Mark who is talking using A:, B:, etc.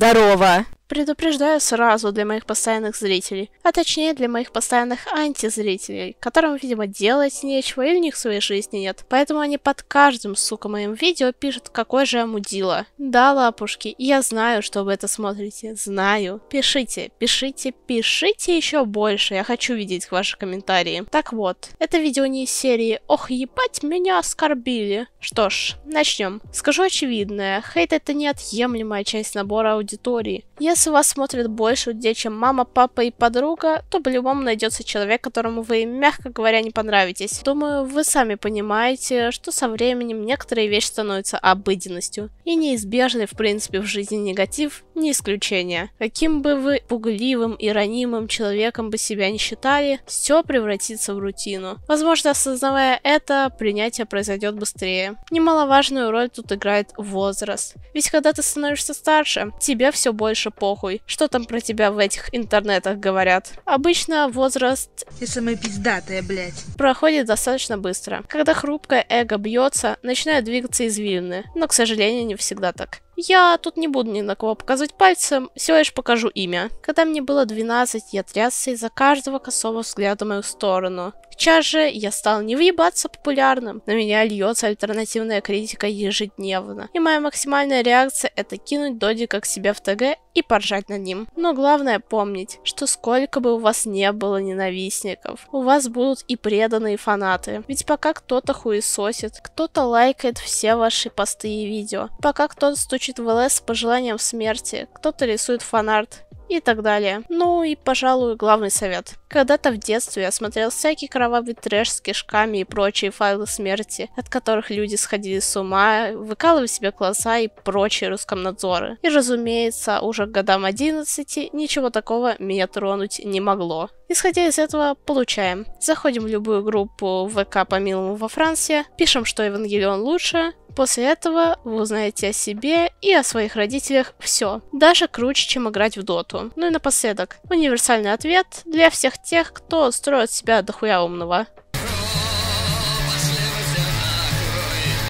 A: здорово Предупреждаю сразу для моих постоянных зрителей, а точнее для моих постоянных антизрителей, которым, видимо, делать нечего или у них своей жизни нет. Поэтому они под каждым, сука, моим видео пишут, какой же я мудила. Да, лапушки, я знаю, что вы это смотрите, знаю. Пишите, пишите, пишите еще больше, я хочу видеть ваши комментарии. Так вот, это видео не из серии «Ох, ебать, меня оскорбили». Что ж, начнем. Скажу очевидное, хейт это неотъемлемая часть набора аудитории. Если вас смотрят больше людей, чем мама, папа и подруга, то по-любому найдется человек, которому вы, мягко говоря, не понравитесь. Думаю, вы сами понимаете, что со временем некоторые вещи становятся обыденностью. И неизбежный, в принципе, в жизни негатив не исключение. Каким бы вы пугливым и ранимым человеком бы себя не считали, все превратится в рутину. Возможно, осознавая это, принятие произойдет быстрее. Немаловажную роль тут играет возраст. Ведь когда ты становишься старше, тебе все больше больше похуй, что там про тебя в этих интернетах говорят. Обычно возраст... Ты самая пиздатая, блядь. Проходит достаточно быстро. Когда хрупкое эго бьется, начинают двигаться извилины. Но, к сожалению, не всегда так. Я тут не буду ни на кого показывать пальцем, всего лишь покажу имя. Когда мне было 12, я трясся из-за каждого косого взгляда в мою сторону. Сейчас же я стал не выебаться популярным, на меня льется альтернативная критика ежедневно. И моя максимальная реакция это кинуть додика к себе в ТГ и поржать над ним. Но главное помнить, что сколько бы у вас не было ненавистников, у вас будут и преданные фанаты. Ведь пока кто-то хуесосит, кто-то лайкает все ваши посты и видео, пока кто-то стучит плачет в ЛС с пожеланием смерти, кто-то рисует фанарт и так далее. Ну и, пожалуй, главный совет. Когда-то в детстве я смотрел всякие кровавый трэш с кишками и прочие файлы смерти, от которых люди сходили с ума, выкалывали себе глаза и прочие рускомнадзоры. И разумеется, уже к годам 11 ничего такого меня тронуть не могло. Исходя из этого, получаем. Заходим в любую группу ВК по милому во Франции, пишем, что Евангелион лучше, После этого вы узнаете о себе и о своих родителях все, даже круче, чем играть в доту. Ну и напоследок, универсальный ответ для всех тех, кто строит себя дохуя умного.